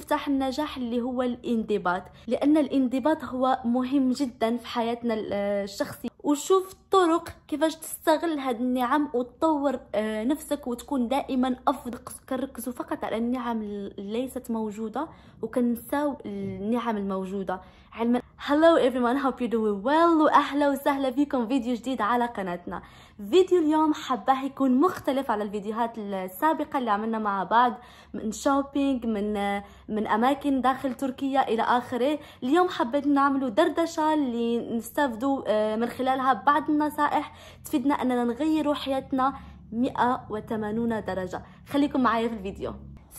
مفتاح النجاح اللي هو الانضباط لان الانضباط هو مهم جدا في حياتنا الشخصيه وشوف الطرق كيفاش تستغل هاد النعم وتطور آه، نفسك وتكون دائما افضل كنركزوا فقط على النعم اللي ليست موجوده وكنساو النعم الموجوده علما هلو everyone hope you doing well واهلا وسهلا بكم فيديو جديد على قناتنا فيديو اليوم حباه يكون مختلف على الفيديوهات السابقة اللي عملنا مع بعض من شوبينج من من اماكن داخل تركيا الى اخره اليوم حبيت نعملوا دردشة اللي نستافدوا آه، من خلالها بعض النصائح تفيدنا اننا نغيروا حياتنا 180 درجة خليكم معايا في الفيديو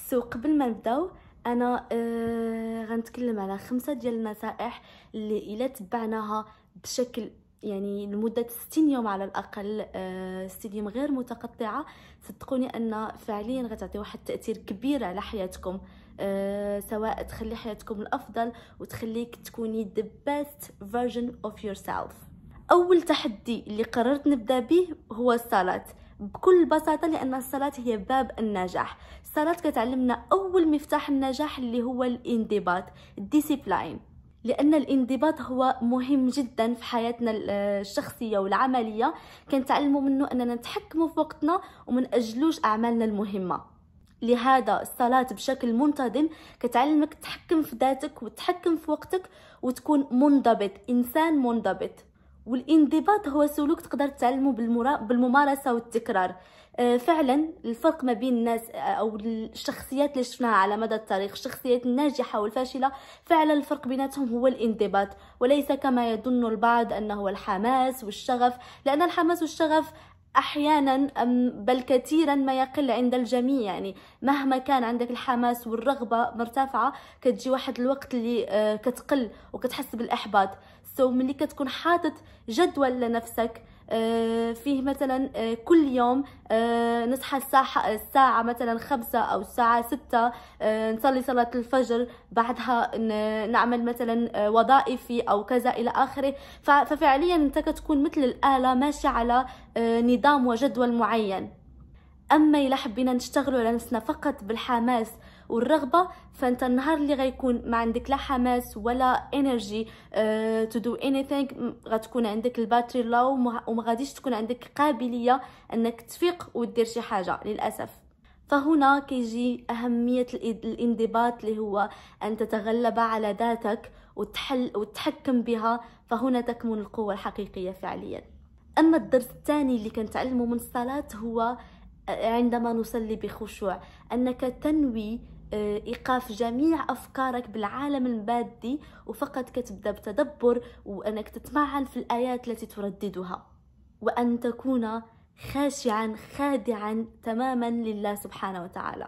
سو قبل ما نبداو انا آه غنتكلم على خمسه ديال النصائح اللي الا تبعناها بشكل يعني لمده 60 يوم على الاقل 60 آه، يوم غير متقطعه صدقوني ان فعليا غتعطي واحد التاثير كبير على حياتكم أه سواء تخلي حياتكم الافضل وتخليك تكوني the best version of yourself اول تحدي اللي قررت نبدا به هو الصلاه بكل بساطة لأن الصلاة هي باب النجاح الصلاة كتعلمنا أول مفتاح النجاح اللي هو الانضباط الديسيبلاين لان الانضباط هو مهم جدا في حياتنا الشخصيه والعمليه كنتعلموا منه اننا نتحكموا في وقتنا ومن أجلوش اعمالنا المهمه لهذا الصلاة بشكل منتظم كتعلمك تحكم في ذاتك وتحكم في وقتك وتكون منضبط إنسان منضبط والانضباط هو سلوك تقدر تعلمه بالممارسه والتكرار آه، فعلا الفرق ما بين الناس آه، او الشخصيات اللي شفناها على مدى التاريخ الشخصيات الناجحه والفاشله فعلا الفرق بيناتهم هو الانضباط وليس كما يظن البعض انه الحماس والشغف لان الحماس والشغف احيانا بل كثيرا ما يقل عند الجميع يعني مهما كان عندك الحماس والرغبه مرتفعه كتجي واحد الوقت اللي آه، كتقل وكتحس بالاحباط سو so ملي كتكون حاطط جدول لنفسك آه، فيه مثلا آه، كل يوم آه، نصحى الساعة الساعة مثلا خمسة أو الساعة ستة نصلي صلاة الفجر بعدها نعمل مثلا وظائفي أو كذا إلى آخره ففعليا أنت كتكون مثل الآلة ماشية على نظام وجدول معين اما الا حبينا نشتغلوا على نفسنا فقط بالحماس والرغبه فانت النهار اللي غيكون ما عندك لا حماس ولا انرجي تو دو انيثينغ غتكون عندك الباتري لو وما غاديش تكون عندك قابليه انك تفيق ودير شي حاجه للاسف فهنا كيجي أهمية الانضباط اللي هو أن تتغلب على ذاتك وتحل وتحكم بها فهنا تكمن القوة الحقيقية فعليا أما الدرس الثاني اللي كنت من الصلاة هو آه، عندما نصلي بخشوع أنك تنوي آه، ايقاف جميع افكارك بالعالم المادي وفقط كتبدا بتدبر وانك تتمعن في الايات التي ترددها وان تكون خاشعا خادعا تماما لله سبحانه وتعالى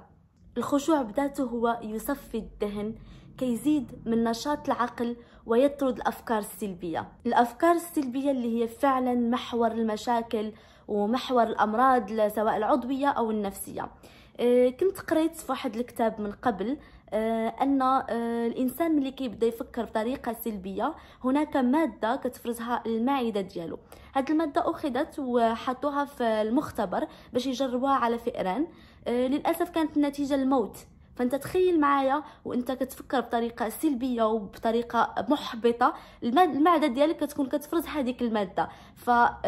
الخشوع بذاته هو يصفي الذهن كيزيد من نشاط العقل ويطرد الافكار السلبيه الافكار السلبيه اللي هي فعلا محور المشاكل ومحور الامراض سواء العضويه او النفسيه آه، كنت قريت في واحد الكتاب من قبل آه، ان آه، الانسان ملي كيبدا يفكر بطريقه سلبيه هناك ماده كتفرزها المعده ديالو هاد الماده اخذت وحطوها في المختبر باش يجربوها على فئران للاسف كانت النتيجه الموت فانت تخيل معايا وانت كتفكر بطريقه سلبيه وبطريقه محبطه المعده ديالك كتكون كتفرز هذيك الماده فمع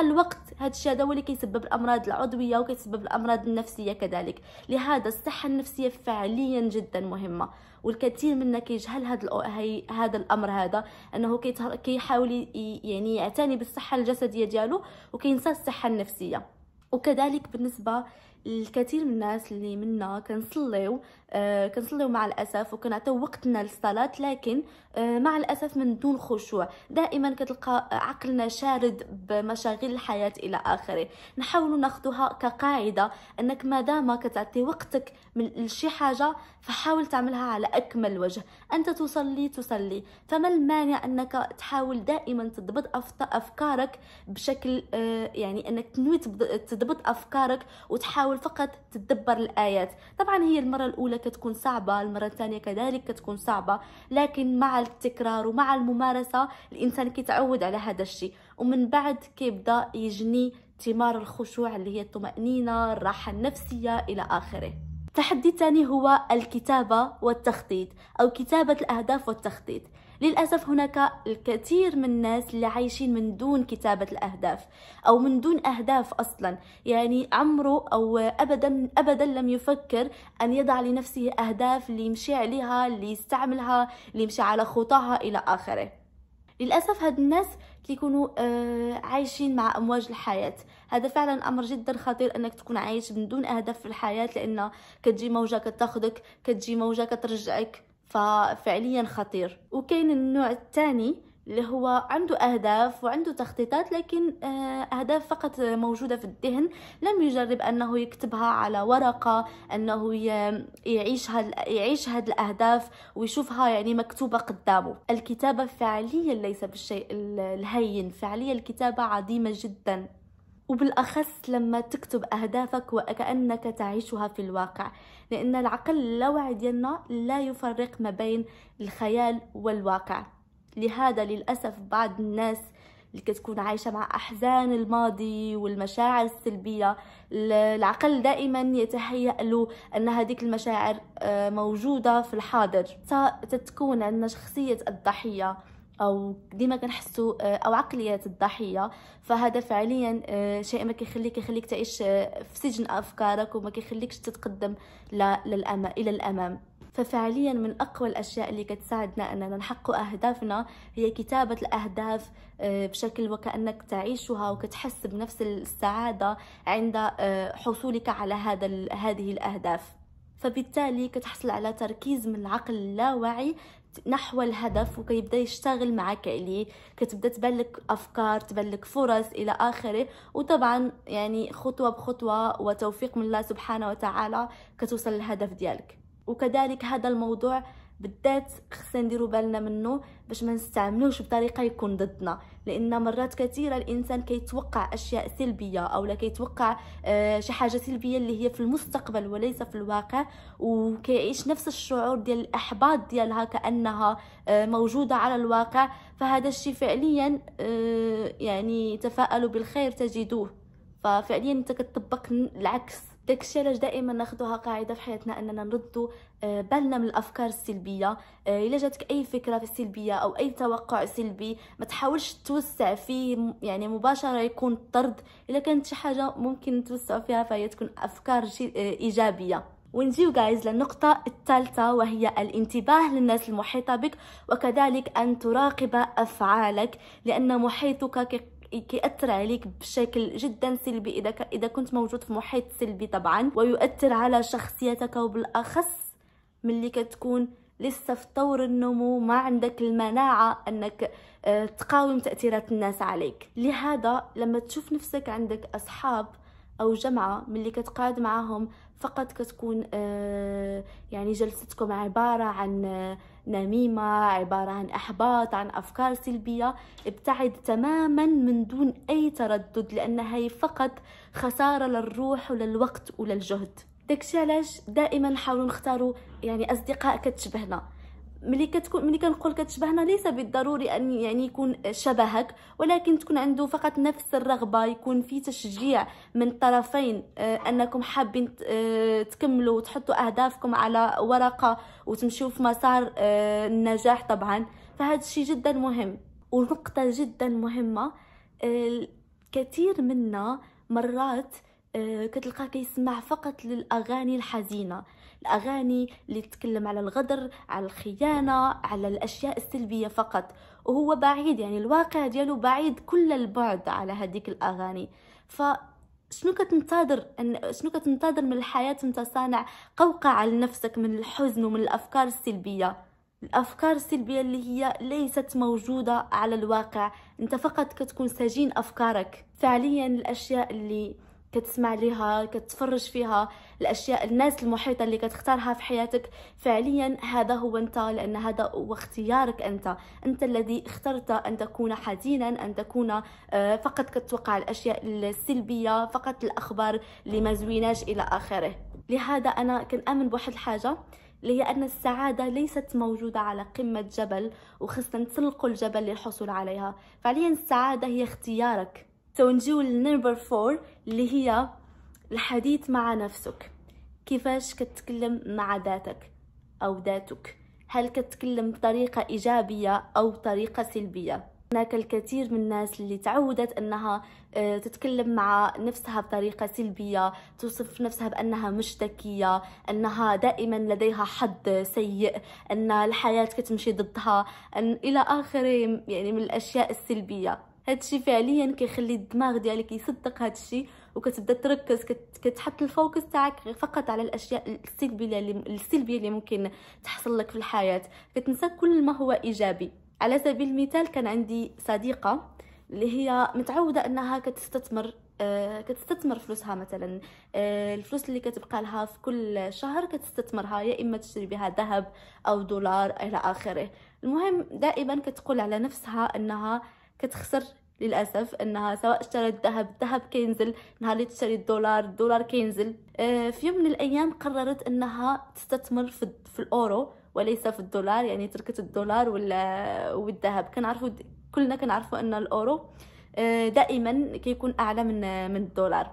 آه، الوقت هذا الشيء هذا هو اللي كيسبب الامراض العضويه وكيسبب الامراض النفسيه كذلك لهذا الصحه النفسيه فعليا جدا مهمه والكثير منا كيجهل هذا هذا الامر هذا انه كيحاول يعني يعتني بالصحه الجسديه ديالو وكينسى الصحه النفسيه وكذلك بالنسبه الكثير من الناس اللي منا كنصليو آه، كنصليو مع الاسف وكنعطيو وقتنا للصلاه لكن آه، مع الاسف من دون خشوع دائما كتلقى عقلنا شارد بمشاغل الحياه الى اخره نحاول ناخذها كقاعده انك ما دام كتعطي وقتك لشي حاجه فحاول تعملها على اكمل وجه انت تصلي تصلي فما المانع انك تحاول دائما تضبط افكارك بشكل آه، يعني انك تنوي تضبط افكارك وتحاول فقط تدبر الايات طبعا هي المره الاولى كتكون صعبة المرة الثانية كذلك كتكون صعبة لكن مع التكرار ومع الممارسة الإنسان كيتعود على هذا الشيء ومن بعد كيبدا يجني ثمار الخشوع اللي هي الطمأنينة الراحة النفسية إلى آخره التحدي الثاني هو الكتابة والتخطيط أو كتابة الأهداف والتخطيط للأسف هناك الكثير من الناس اللي عايشين من دون كتابة الأهداف أو من دون أهداف أصلا يعني عمره أو أبدا أبدا لم يفكر أن يضع لنفسه أهداف اللي يمشي عليها اللي يستعملها اللي يمشي على خطاها إلى آخره للأسف هاد الناس كيكونوا آه عايشين مع امواج الحياه هذا فعلا امر جدا خطير انك تكون عايش من دون اهداف في الحياه لان كتجي موجه كتاخدك كتجي موجه كترجعك ففعليا خطير وكاين النوع الثاني اللي هو عنده أهداف وعنده تخطيطات لكن آه، أهداف فقط موجودة في الذهن لم يجرب أنه يكتبها على ورقة أنه يعيش يعيش هاد الأهداف ويشوفها يعني مكتوبة قدامه الكتابة فعليا ليس بالشيء الهين فعليا الكتابة عظيمة جدا وبالأخص لما تكتب أهدافك وكأنك تعيشها في الواقع لأن العقل اللاواعي ديالنا لا يفرق ما بين الخيال والواقع لهذا للأسف بعض الناس اللي كتكون عايشة مع أحزان الماضي والمشاعر السلبية العقل دائما يتهيأ له أن هذه المشاعر آه، موجودة في الحاضر تتكون عندنا شخصية الضحية او ديما كنحسو آه، او عقليات الضحيه فهذا فعليا آه، شيء ما كيخليك يخليك تعيش آه، في سجن افكارك وما كيخليكش تتقدم للامام الى الامام ففعليا من اقوى الاشياء اللي كتساعدنا اننا نحقق اهدافنا هي كتابه الاهداف بشكل وكانك تعيشها وكتحس بنفس السعاده عند حصولك على هذا هذه الاهداف فبالتالي كتحصل على تركيز من العقل اللاواعي نحو الهدف وكيبدا يشتغل معك عليه كتبدا تبان لك افكار تبان لك فرص الى اخره وطبعا يعني خطوه بخطوه وتوفيق من الله سبحانه وتعالى كتوصل للهدف ديالك وكذلك هذا الموضوع بالذات خصنا نديرو بالنا منه باش ما نستعملوش بطريقه يكون ضدنا لان مرات كثيره الانسان كيتوقع اشياء سلبيه او لا كيتوقع آه شي حاجه سلبيه اللي هي في المستقبل وليس في الواقع وكيعيش نفس الشعور ديال الاحباط ديالها كانها آه موجوده على الواقع فهذا الشيء فعليا آه يعني تفائلوا بالخير تجدوه ففعليا انت كتطبق العكس داكشي علاش دائما ناخذوها قاعده في حياتنا اننا نردوا آه، بالنا من الافكار السلبيه آه، الا جاتك اي فكره في السلبيه او اي توقع سلبي ما تحاولش توسع فيه يعني مباشره يكون طرد الا كانت شي حاجه ممكن توسع فيها فهي تكون افكار آه، ايجابيه ونجيو جايز للنقطة الثالثة وهي الانتباه للناس المحيطة بك وكذلك أن تراقب أفعالك لأن محيطك كيأثر عليك بشكل جدا سلبي إذا, ك... إذا كنت موجود في محيط سلبي طبعا ويؤثر على شخصيتك وبالأخص ملي كتكون لسه في طور النمو ما عندك المناعة أنك آه، تقاوم تأثيرات الناس عليك لهذا لما تشوف نفسك عندك أصحاب أو جمعة ملي كتقعد معاهم فقط كتكون آه، يعني جلستكم عبارة عن آه، نميمة عبارة عن إحباط عن أفكار سلبية ابتعد تماما من دون أي تردد لأن هي فقط خسارة للروح وللوقت وللجهد داكشي علاش دائما حاولوا نختاروا يعني اصدقاء كتشبهنا ملي كتكون ملي كنقول كتشبهنا ليس بالضروري ان يعني يكون شبهك ولكن تكون عنده فقط نفس الرغبه يكون في تشجيع من الطرفين آه، انكم حابين آه، تكملوا وتحطوا اهدافكم على ورقه وتمشيو في مسار آه، النجاح طبعا فهذا الشيء جدا مهم ونقطه جدا مهمه كثير منا مرات كتلقى كيسمع فقط للاغاني الحزينه الأغاني اللي تتكلم على الغدر على الخيانة على الأشياء السلبية فقط وهو بعيد يعني الواقع ديالو بعيد كل البعد على هذيك الأغاني ف شنو كتنتظر ان شنو كتنتظر من الحياه انت صانع قوقع على نفسك من الحزن ومن الافكار السلبيه الافكار السلبيه اللي هي ليست موجوده على الواقع انت فقط كتكون سجين افكارك فعليا الاشياء اللي كتسمع ليها كتفرج فيها الاشياء الناس المحيطه اللي كتختارها في حياتك فعليا هذا هو انت لان هذا هو اختيارك انت انت الذي اخترت ان تكون حزينا ان تكون آه، فقط كتوقع الاشياء السلبيه فقط الاخبار اللي ما زويناش الى اخره لهذا انا كنامن بواحد الحاجه اللي هي أن السعادة ليست موجودة على قمة جبل وخصنا نتسلقوا الجبل للحصول عليها فعليا السعادة هي اختيارك سو نجيو للنمبر فور اللي هي الحديث مع نفسك كيفاش كتكلم مع ذاتك او ذاتك هل كتكلم بطريقه ايجابيه او بطريقه سلبيه هناك الكثير من الناس اللي تعودت انها آه، تتكلم مع نفسها بطريقه سلبيه توصف نفسها بانها مش ذكيه انها دائما لديها حظ سيء ان الحياه كتمشي ضدها أن الى اخره يعني من الاشياء السلبيه هادشي فعليا كيخلي الدماغ ديالك يصدق هادشي وكتبدا تركز كتحط الفوكس تاعك فقط على الاشياء السلبيه اللي السلبيه اللي ممكن تحصل لك في الحياه كتنسى كل ما هو ايجابي على سبيل المثال كان عندي صديقه اللي هي متعوده انها كتستثمر آه كتستثمر فلوسها مثلا آه الفلوس اللي كتبقى لها في كل شهر كتستثمرها يا اما تشتري بها ذهب او دولار الى اخره المهم دائما كتقول على نفسها انها كتخسر للاسف انها سواء اشترت ذهب الذهب كينزل نهار اللي تشتري الدولار الدولار كينزل آه، في يوم من الايام قررت انها تستثمر في, في الاورو وليس في الدولار يعني تركت الدولار ولا والذهب كنعرفوا كلنا كنعرفوا ان الاورو آه، دائما كيكون اعلى من من الدولار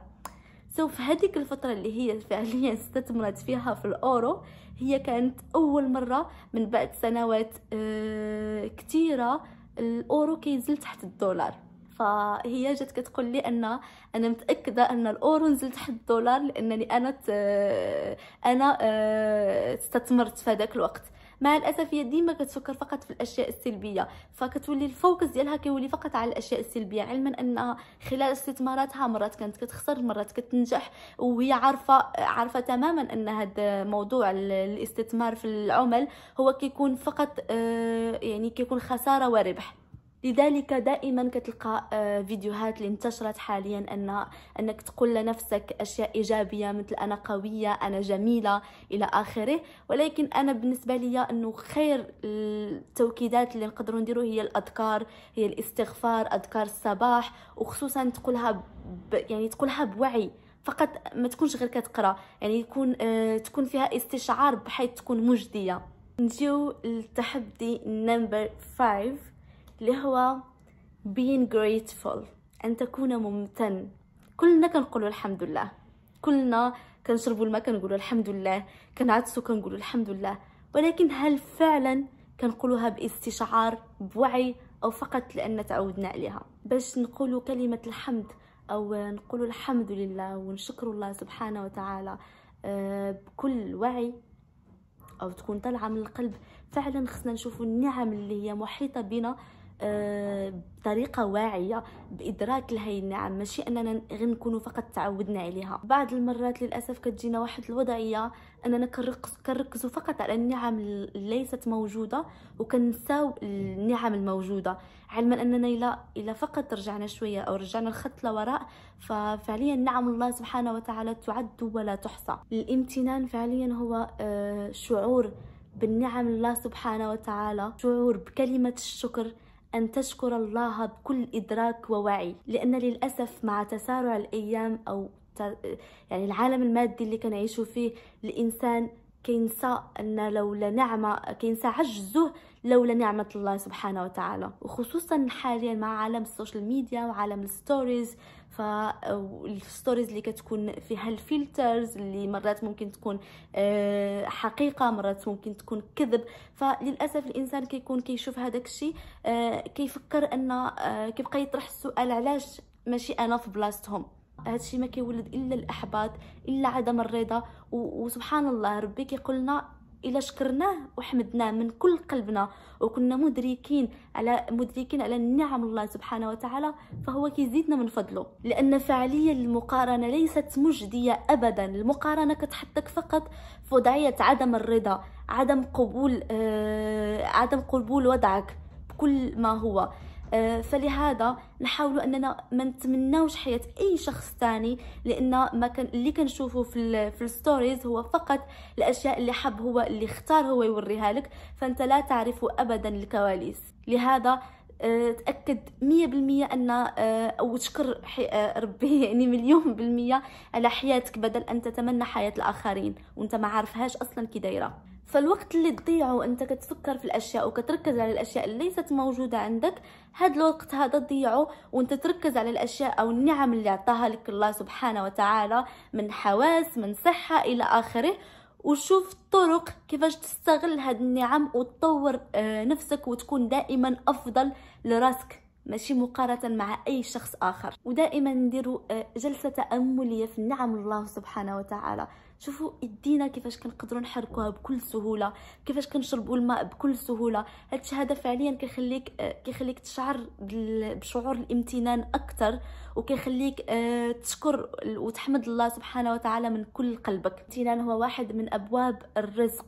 سو في هذيك الفتره اللي هي فعليا استثمرت فيها في الاورو هي كانت اول مره من بعد سنوات آه، كثيره الاورو كينزل تحت الدولار فهي جات كتقول لي ان انا متاكده ان الاورو نزل تحت الدولار لانني انا ت... انا آه، استثمرت في هذاك الوقت مع الاسف هي ديما كتفكر فقط في الاشياء السلبيه فكتولي الفوكس ديالها كيولي فقط على الاشياء السلبيه علما انها خلال استثماراتها مرات كانت كتخسر مرات كتنجح وهي عارفه عارفه تماما ان هذا موضوع الاستثمار في العمل هو كيكون فقط آه، يعني كيكون خساره وربح لذلك دائما كتلقى آه، فيديوهات اللي انتشرت حاليا ان انك تقول لنفسك اشياء ايجابيه مثل انا قويه انا جميله الى اخره ولكن انا بالنسبه لي انه خير التوكيدات اللي نقدروا نديرو هي الاذكار هي الاستغفار اذكار الصباح وخصوصا تقولها ب يعني تقولها بوعي فقط ما تكونش غير كتقرا يعني يكون آه تكون فيها استشعار بحيث تكون مجديه نجيو للتحدي نمبر 5 اللي هو being grateful أن تكون ممتن كلنا كنقولوا الحمد لله كلنا كنشربوا الماء كنقولوا الحمد لله كنعطسوا كنقولوا الحمد لله ولكن هل فعلا كنقولوها باستشعار بوعي او فقط لان تعودنا عليها باش نقولوا كلمه الحمد او نقولوا الحمد لله ونشكر الله سبحانه وتعالى آه، بكل وعي او تكون طالعه من القلب فعلا خصنا نشوفوا النعم اللي هي محيطه بنا بطريقه آه، واعيه بادراك لهي النعم ماشي اننا غنكونوا فقط تعودنا عليها بعض المرات للاسف كتجينا واحد الوضعيه اننا كنركزوا فقط على النعم اللي ليست موجوده وكنساو النعم الموجوده علما اننا الا الا فقط رجعنا شويه او رجعنا الخط لوراء ففعليا نعم الله سبحانه وتعالى تعد ولا تحصى الامتنان فعليا هو آه، شعور بالنعم الله سبحانه وتعالى شعور بكلمه الشكر أن تشكر الله بكل إدراك ووعي لأن للأسف مع تسارع الأيام أو يعني العالم المادي اللي كنعيشو فيه الإنسان كينسى أن لولا نعمة كينسى عجزه لولا نعمة الله سبحانه وتعالى وخصوصا حاليا مع عالم السوشيال ميديا وعالم الستوريز فالستوريز اللي كتكون فيها الفلترز اللي مرات ممكن تكون آه، حقيقه مرات ممكن تكون كذب فللاسف الانسان كيكون كيشوف هذاك الشيء آه، كيفكر ان آه، كيبقى يطرح السؤال علاش ماشي انا في بلاصتهم الشيء ما كيولد الا الاحباط الا عدم الرضا وسبحان الله ربي كيقول لنا الا شكرناه وحمدناه من كل قلبنا وكنا مدركين على مدركين على نعم الله سبحانه وتعالى فهو كيزيدنا من فضله لان فعليا المقارنه ليست مجديه ابدا المقارنه كتحطك فقط في وضعيه عدم الرضا عدم قبول آه عدم قبول وضعك بكل ما هو آه، فلهذا نحاول اننا ما نتمناوش حياه اي شخص ثاني لان ما كان اللي كنشوفه في في الستوريز هو فقط الاشياء اللي حب هو اللي اختار هو يوريها لك فانت لا تعرف ابدا الكواليس لهذا آه، تاكد 100% ان آه، او تشكر ربي يعني مليون بالميه على حياتك بدل ان تتمنى حياه الاخرين وانت ما عارفهاش اصلا كي دايره فالوقت اللي تضيعه انت كتفكر في الاشياء وكتركز على الاشياء اللي ليست موجوده عندك هاد الوقت هذا تضيعه وانت تركز على الاشياء او النعم اللي اعطاها لك الله سبحانه وتعالى من حواس من صحه الى اخره وشوف الطرق كيفاش تستغل هاد النعم وتطور آه، نفسك وتكون دائما افضل لراسك ماشي مقارنة مع أي شخص آخر ودائما نديروا آه، جلسة تأملية في النعم الله سبحانه وتعالى شوفوا يدينا كيفاش كنقدروا نحركوها بكل سهوله كيفاش كنشربوا الماء بكل سهوله هادشي هذا فعليا كيخليك آه، كيخليك تشعر بشعور الامتنان اكثر وكيخليك آه، تشكر وتحمد الله سبحانه وتعالى من كل قلبك الامتنان هو واحد من ابواب الرزق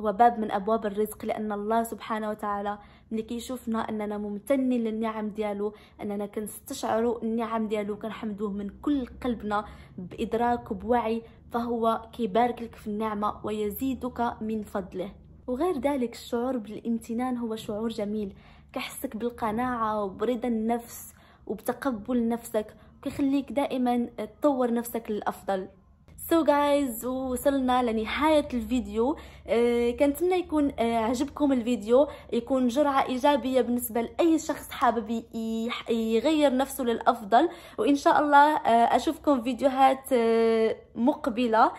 هو باب من ابواب الرزق لان الله سبحانه وتعالى ملي كيشوفنا اننا ممتنين للنعم ديالو اننا كنستشعروا النعم ديالو كنحمدوه من كل قلبنا بادراك وبوعي فهو كيبارك لك في النعمة ويزيدك من فضله وغير ذلك الشعور بالامتنان هو شعور جميل كحسك بالقناعة وبرضا النفس وبتقبل نفسك كيخليك دائما تطور نفسك للأفضل سو so جايز وصلنا لنهايه الفيديو آه، كنتمنى يكون آه، عجبكم الفيديو يكون جرعه ايجابيه بالنسبه لاي شخص حابب يغير نفسه للافضل وان شاء الله آه، اشوفكم فيديوهات مقبله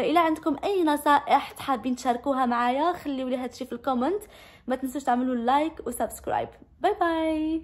الى عندكم اي نصائح حابين تشاركوها معايا خليوا لي هادشي في الكومنت ما تنسوش تعملوا لايك وسبسكرايب باي باي